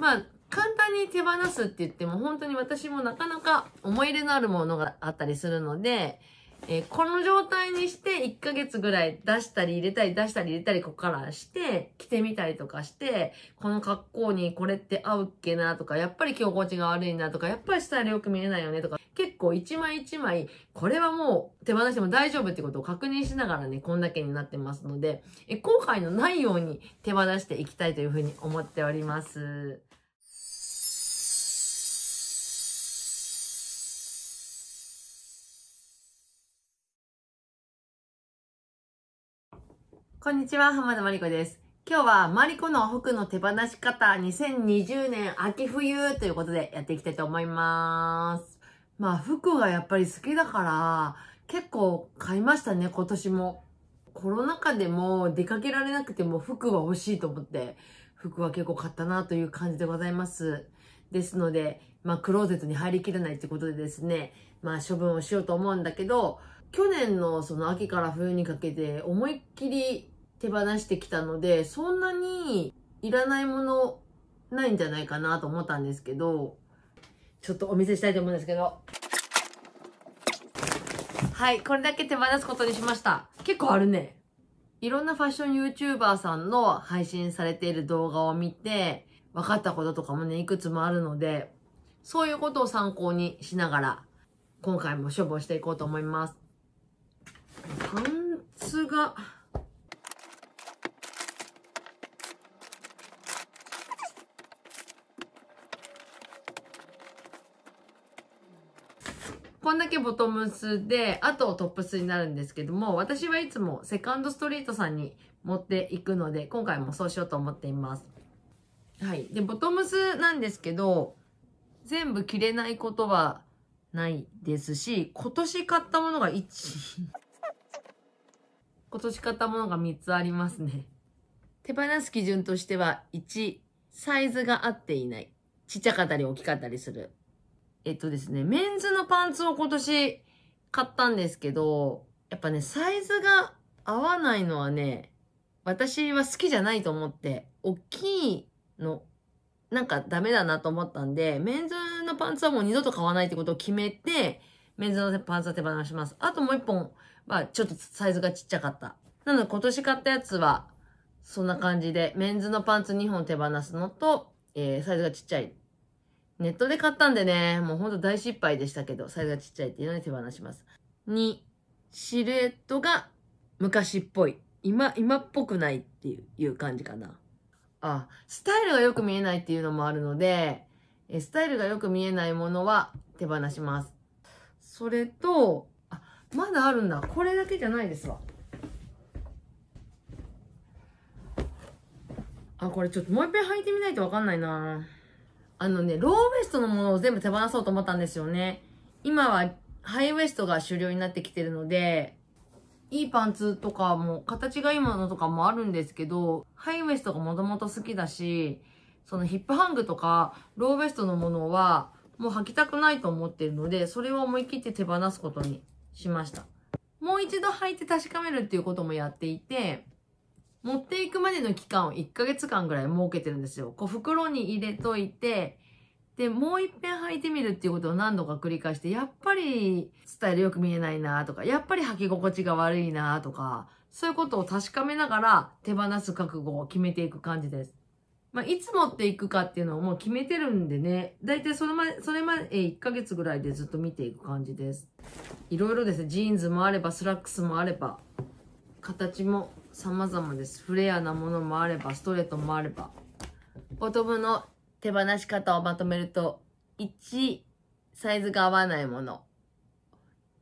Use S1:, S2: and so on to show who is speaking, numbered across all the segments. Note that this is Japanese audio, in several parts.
S1: まあ、簡単に手放すって言っても、本当に私もなかなか思い入れのあるものがあったりするので、えー、この状態にして1ヶ月ぐらい出したり入れたり出したり入れたりここからして着てみたりとかしてこの格好にこれって合うっけなとかやっぱり着心地が悪いなとかやっぱりスタイルよく見えないよねとか結構一枚一枚これはもう手放しても大丈夫ってことを確認しながらねこんだけになってますのでえ後悔のないように手放していきたいというふうに思っております。こんにちは、浜田まりこです。今日はマリコの服の手放し方2020年秋冬ということでやっていきたいと思います。まあ服がやっぱり好きだから結構買いましたね、今年も。コロナ禍でも出かけられなくても服は欲しいと思って服は結構買ったなという感じでございます。ですので、まあクローゼットに入りきれないってことでですね、まあ処分をしようと思うんだけど、去年のその秋から冬にかけて思いっきり手放してきたので、そんなにいらないものないんじゃないかなと思ったんですけど、ちょっとお見せしたいと思うんですけど。はい、これだけ手放すことにしました。結構あるね。いろんなファッション YouTuber さんの配信されている動画を見て、分かったこととかもね、いくつもあるので、そういうことを参考にしながら、今回も処分していこうと思います。パンツが、こんだけボトムスで、あとトップスになるんですけども、私はいつもセカンドストリートさんに持っていくので、今回もそうしようと思っています。はい。で、ボトムスなんですけど、全部着れないことはないですし、今年買ったものが1、今年買ったものが3つありますね。手放す基準としては、1、サイズが合っていない。ちっちゃかったり大きかったりする。えっとですね、メンズのパンツを今年買ったんですけど、やっぱね、サイズが合わないのはね、私は好きじゃないと思って、大きいの、なんかダメだなと思ったんで、メンズのパンツはもう二度と買わないってことを決めて、メンズのパンツは手放します。あともう一本はちょっとサイズがちっちゃかった。なので今年買ったやつは、そんな感じで、メンズのパンツ2本手放すのと、えー、サイズがちっちゃいネットで買ったんでね、もうほんと大失敗でしたけど、サイズがちっちゃいっていうのに手放します。2、シルエットが昔っぽい。今、今っぽくないっていう感じかな。あ、スタイルがよく見えないっていうのもあるので、スタイルがよく見えないものは手放します。それと、あ、まだあるんだ。これだけじゃないですわ。あ、これちょっともう一遍履いてみないとわかんないなあのね、ローウエストのものを全部手放そうと思ったんですよね。今はハイウエストが主流になってきてるので、いいパンツとかも、形がいいものとかもあるんですけど、ハイウエストがもともと好きだし、そのヒップハングとか、ローウエストのものは、もう履きたくないと思ってるので、それを思い切って手放すことにしました。もう一度履いて確かめるっていうこともやっていて、持っていくまでの期間を1ヶ月間ぐらい設けてるんですよ。こう袋に入れといて、で、もう一遍履いてみるっていうことを何度か繰り返して、やっぱりスタイルよく見えないなとか、やっぱり履き心地が悪いなとか、そういうことを確かめながら手放す覚悟を決めていく感じです。まあ、いつ持っていくかっていうのをもう決めてるんでね、だいたいそれまで、それまで1ヶ月ぐらいでずっと見ていく感じです。いろいろですね、ジーンズもあれば、スラックスもあれば、形も様々です。フレアなものもあれば、ストレートもあれば。ボトムの手放し方をまとめると、1、サイズが合わないもの。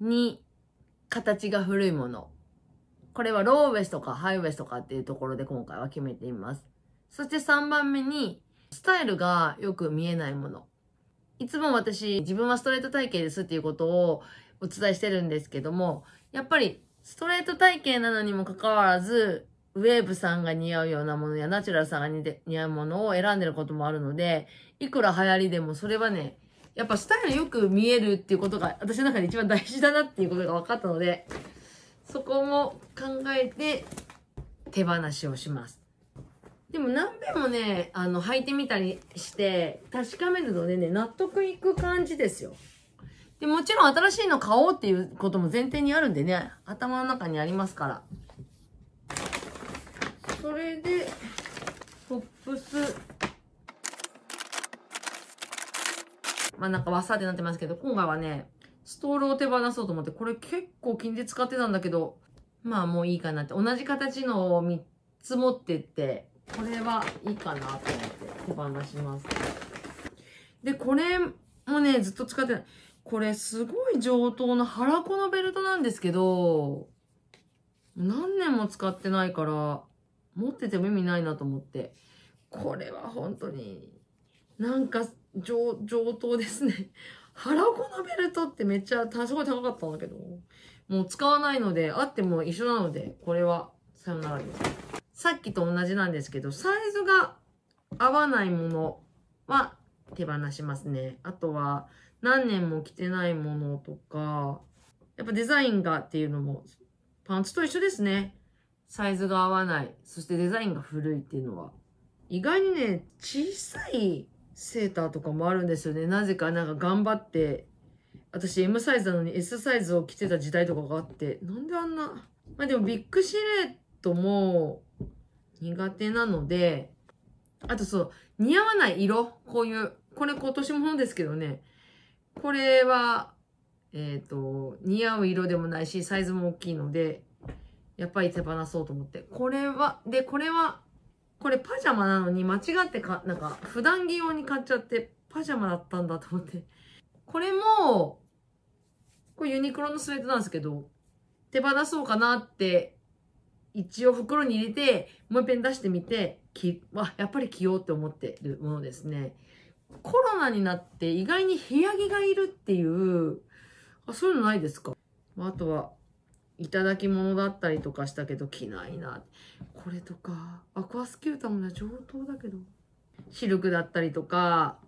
S1: 2、形が古いもの。これはローウエストかハイウエストかっていうところで今回は決めています。そして3番目に、スタイルがよく見えないもの。いつも私、自分はストレート体型ですっていうことをお伝えしてるんですけども、やっぱりストレート体型なのにもかかわらず、ウェーブさんが似合うようなものやナチュラルさんが似合うものを選んでることもあるので、いくら流行りでもそれはね、やっぱスタイルよく見えるっていうことが私の中で一番大事だなっていうことが分かったので、そこも考えて手放しをします。でも何遍もね、あの、履いてみたりして確かめるのでね、納得いく感じですよ。で、もちろん新しいの買おうっていうことも前提にあるんでね、頭の中にありますから。それで、トップス。まあなんかわさってなってますけど、今回はね、ストールを手放そうと思って、これ結構金で使ってたんだけど、まあもういいかなって。同じ形のを3つ持ってって、これはいいかなと思って手放します。で、これもね、ずっと使ってない。これすごい上等な腹子のベルトなんですけど、何年も使ってないから、持ってても意味ないなと思って。これは本当に、なんか上、上等ですね。腹 子のベルトってめっちゃ、すごい高かったんだけど、もう使わないので、あっても一緒なので、これは、さよならです。さっきと同じなんですけど、サイズが合わないものは手放しますね。あとは、何年も着てないものとか、やっぱデザインがっていうのも、パンツと一緒ですね。サイズが合わない。そしてデザインが古いっていうのは。意外にね、小さいセーターとかもあるんですよね。なぜかなんか頑張って、私 M サイズなのに S サイズを着てた時代とかがあって、なんであんな、まあでもビッグシルエットも苦手なので、あとそう、似合わない色、こういう、これ今年ものですけどね、これは、えっ、ー、と、似合う色でもないし、サイズも大きいので、やっぱり手放そうと思って。これは、で、これは、これパジャマなのに間違ってか、なんか、普段着用に買っちゃって、パジャマだったんだと思って。これも、これユニクロのスウェットなんですけど、手放そうかなって、一応袋に入れて、もう一遍出してみて、き、わ、やっぱり着ようって思ってるものですね。コロナになって意外に部屋着がいるっていう、あそういうのないですかあとは、いただき物だったりとかしたけど着ないな。これとか、アクアスキュータもね、上等だけど。シルクだったりとか、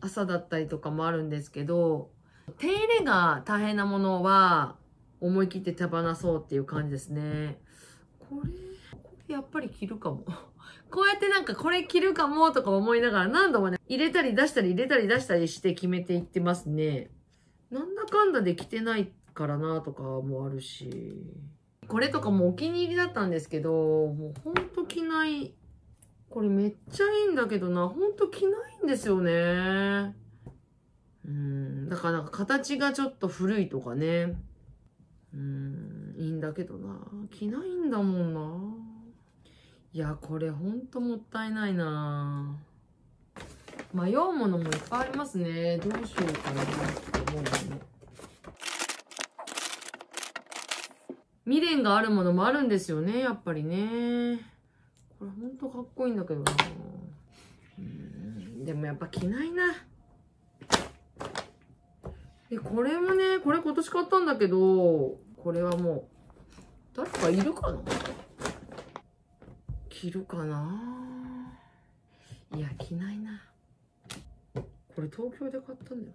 S1: 朝だったりとかもあるんですけど、手入れが大変なものは、思い切って手放そうっていう感じですね。これ、これやっぱり着るかも。こうやってなんかこれ着るかもとか思いながら何度もね、入れたり出したり入れたり出したりして決めていってますね。なんだかんだで着てないからなとかもあるし。これとかもお気に入りだったんですけど、もうほんと着ない。これめっちゃいいんだけどな、ほんと着ないんですよね。うん、だからなんか形がちょっと古いとかね。うん、いいんだけどな。着ないんだもんな。いやこれほんともったいないな迷うものもいっぱいありますねどうしようかなって思うよね未練があるものもあるんですよねやっぱりねこれほんとかっこいいんだけどなうでもやっぱ着ないなでこれもねこれ今年買ったんだけどこれはもう誰かいるかな着るかないや着ないなこれ東京で買ったんだよね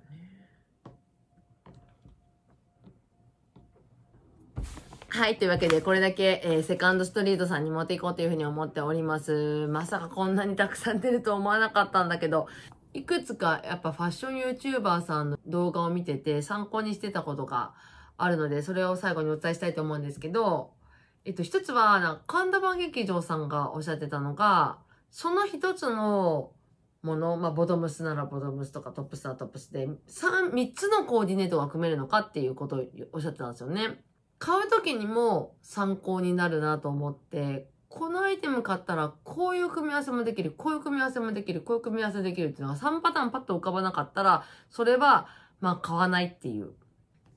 S1: はい。というわけで、これだけ、えー、セカンドストリートさんに持っていこうというふうに思っております。まさかこんなにたくさん出ると思わなかったんだけど、いくつかやっぱファッション YouTuber さんの動画を見てて参考にしてたことがあるので、それを最後にお伝えしたいと思うんですけど、えっと、一つは、なんか神田番劇場さんがおっしゃってたのが、その一つのもの、まあ、ボドムスならボドムスとかトップスならトップスで、三、三つのコーディネートが組めるのかっていうことをおっしゃってたんですよね。買う時にも参考になるなと思って、このアイテム買ったら、こういう組み合わせもできる、こういう組み合わせもできる、こういう組み合わせできるっていうのが3パターンパッと浮かばなかったら、それは、まあ買わないっていう。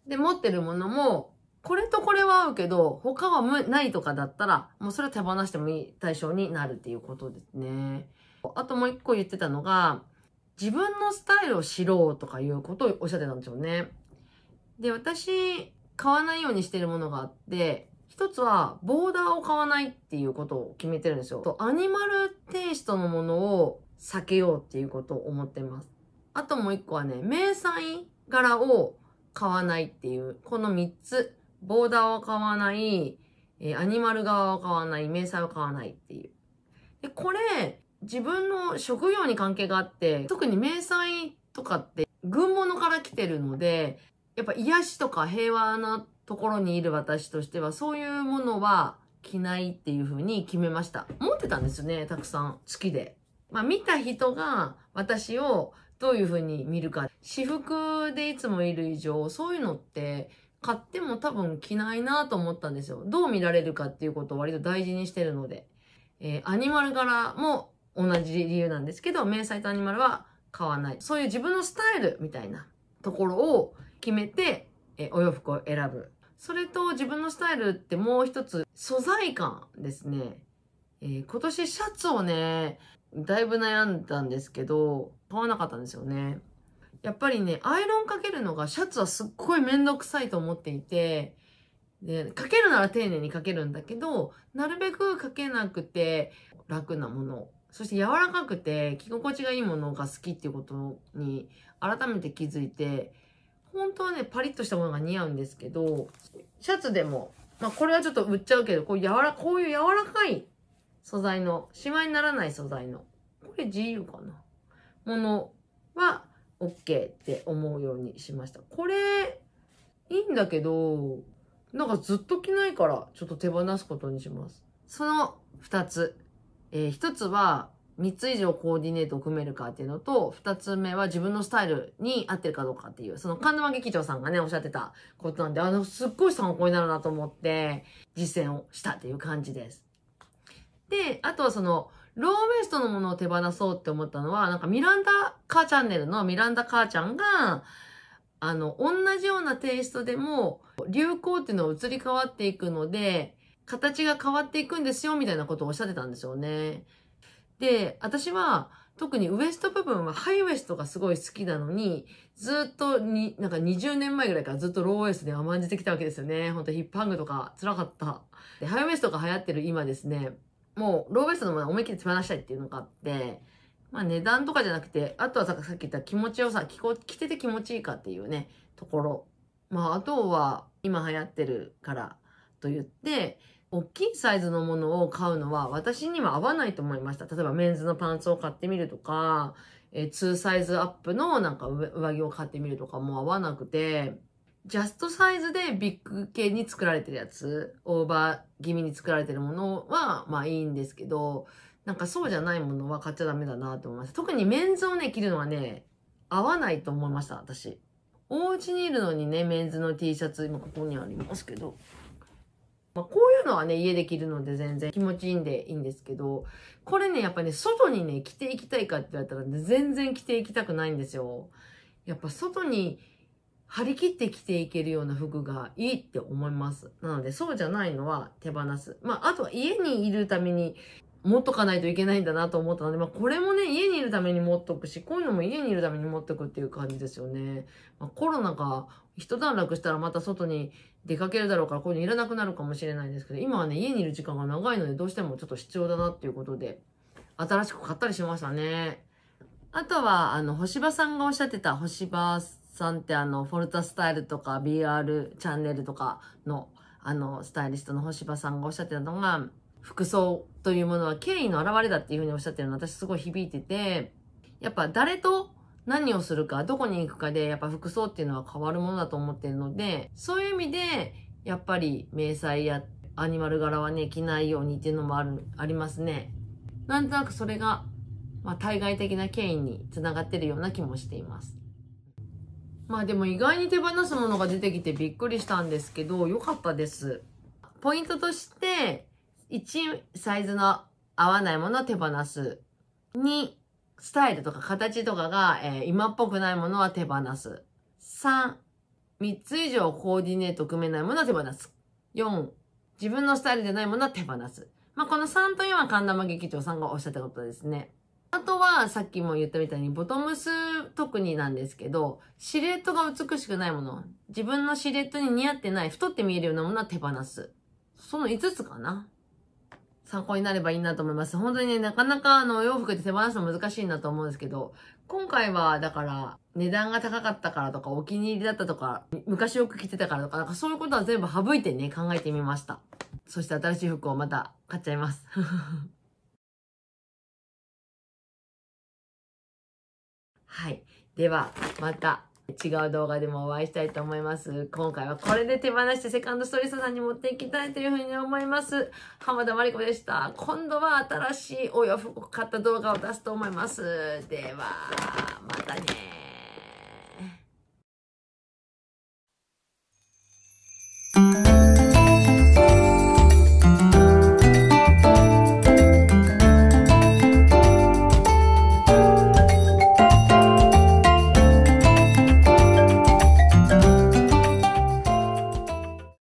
S1: で、持ってるものも、これとこれは合うけど、他はないとかだったら、もうそれ手放してもいい対象になるっていうことですね。あともう一個言ってたのが、自分のスタイルを知ろうとかいうことをおっしゃってたんですよね。で、私、買わないようにしてるものがあって、一つは、ボーダーを買わないっていうことを決めてるんですよ。と、アニマルテイストのものを避けようっていうことを思ってます。あともう一個はね、迷彩柄を買わないっていう、この三つ。ボーダーは買わない、えアニマル側は買わない、迷彩は買わないっていう。で、これ、自分の職業に関係があって、特に迷彩とかって軍物から来てるので、やっぱ癒しとか平和なところにいる私としては、そういうものは着ないっていう風に決めました。持ってたんですね、たくさん。好きで。まあ見た人が私をどういう風に見るか。私服でいつもいる以上、そういうのって買っても多分着ないなと思ったんですよ。どう見られるかっていうことを割と大事にしてるので。えー、アニマル柄も同じ理由なんですけど、迷彩とアニマルは買わない。そういう自分のスタイルみたいなところを決めて、えー、お洋服を選ぶ。それと自分のスタイルってもう一つ、素材感ですね。えー、今年シャツをね、だいぶ悩んだんですけど、買わなかったんですよね。やっぱりね、アイロンかけるのがシャツはすっごいめんどくさいと思っていて、で、かけるなら丁寧にかけるんだけど、なるべくかけなくて楽なもの、そして柔らかくて着心地がいいものが好きっていうことに改めて気づいて、本当はね、パリッとしたものが似合うんですけど、シャツでも、まあこれはちょっと売っちゃうけど、こう柔ら、こういう柔らかい素材の、しまいにならない素材の、これ自由かなものは、OK って思うようにしました。これ、いいんだけど、なんかずっと着ないから、ちょっと手放すことにします。その2つ。えー、1つは、3つ以上コーディネートを組めるかっていうのと、2つ目は自分のスタイルに合ってるかどうかっていう、その神沼劇場さんがね、おっしゃってたことなんで、あの、すっごい参考になるなと思って、実践をしたっていう感じです。で、あとはその、ローウエストのものを手放そうって思ったのは、なんかミランダ母チャンネルのミランダ母ちゃんが、あの、同じようなテイストでも、流行っていうのは移り変わっていくので、形が変わっていくんですよ、みたいなことをおっしゃってたんですよね。で、私は、特にウエスト部分はハイウエストがすごい好きなのに、ずっとに、なんか20年前ぐらいからずっとローウエストで甘んじてきたわけですよね。ほんとヒップハングとか辛かった。で、ハイウエストが流行ってる今ですね、もうローベースのもの思いっきり手放したいっていうのがあって、まあ値段とかじゃなくて、あとはさっき言った気持ちよさ、着着てて気持ちいいかっていうね、ところ。まああとは今流行ってるからと言って、大きいサイズのものを買うのは私には合わないと思いました。例えばメンズのパンツを買ってみるとか、えー、2サイズアップのなんか上着を買ってみるとかも合わなくて、ジャストサイズでビッグ系に作られてるやつ、オーバー気味に作られてるものは、まあいいんですけど、なんかそうじゃないものは買っちゃダメだなと思います。特にメンズをね、着るのはね、合わないと思いました、私。お家にいるのにね、メンズの T シャツ、今ここにありますけど。まあ、こういうのはね、家で着るので全然気持ちいいんでいいんですけど、これね、やっぱね、外にね、着ていきたいかって言われたら、ね、全然着ていきたくないんですよ。やっぱ外に、張り切って着ていけるような服がいいって思います。なので、そうじゃないのは手放す。まあ、あとは家にいるために持っとかないといけないんだなと思ったので、まあ、これもね、家にいるために持っとくし、こういうのも家にいるために持っとくっていう感じですよね。まあ、コロナが一段落したらまた外に出かけるだろうから、こういうのいらなくなるかもしれないんですけど、今はね、家にいる時間が長いので、どうしてもちょっと必要だなっていうことで、新しく買ったりしましたね。あとは、あの、星葉さんがおっしゃってた、星葉さんってあの、フォルタスタイルとか BR チャンネルとかの、あの、スタイリストの星葉さんがおっしゃってたのが、服装というものは敬意の表れだっていうふうにおっしゃってるの私すごい響いてて、やっぱ誰と何をするか、どこに行くかで、やっぱ服装っていうのは変わるものだと思ってるので、そういう意味で、やっぱり迷彩やアニマル柄はね、着ないようにっていうのもある、ありますね。なんとなくそれが、まあ、対外的な権威につながってるような気もしています。まあでも意外に手放すものが出てきてびっくりしたんですけど、良かったです。ポイントとして、1、サイズの合わないものを手放す。2、スタイルとか形とかが、えー、今っぽくないものは手放す。3、3つ以上コーディネート組めないものは手放す。4、自分のスタイルでないものは手放す。まあ、この3と4は神田間劇長さんがおっしゃったことですね。あとは、さっきも言ったみたいに、ボトムス特になんですけど、シルエットが美しくないもの、自分のシルエットに似合ってない、太って見えるようなものは手放す。その5つかな。参考になればいいなと思います。本当にね、なかなかあの、洋服って手放すの難しいなと思うんですけど、今回は、だから、値段が高かったからとか、お気に入りだったとか、昔よく着てたからとか、なんかそういうことは全部省いてね、考えてみました。そして新しい服をまた買っちゃいます。はい。では、また違う動画でもお会いしたいと思います。今回はこれで手放してセカンドストリートさんに持っていきたいというふうに思います。浜田まり子でした。今度は新しいお洋服を買った動画を出すと思います。では、またね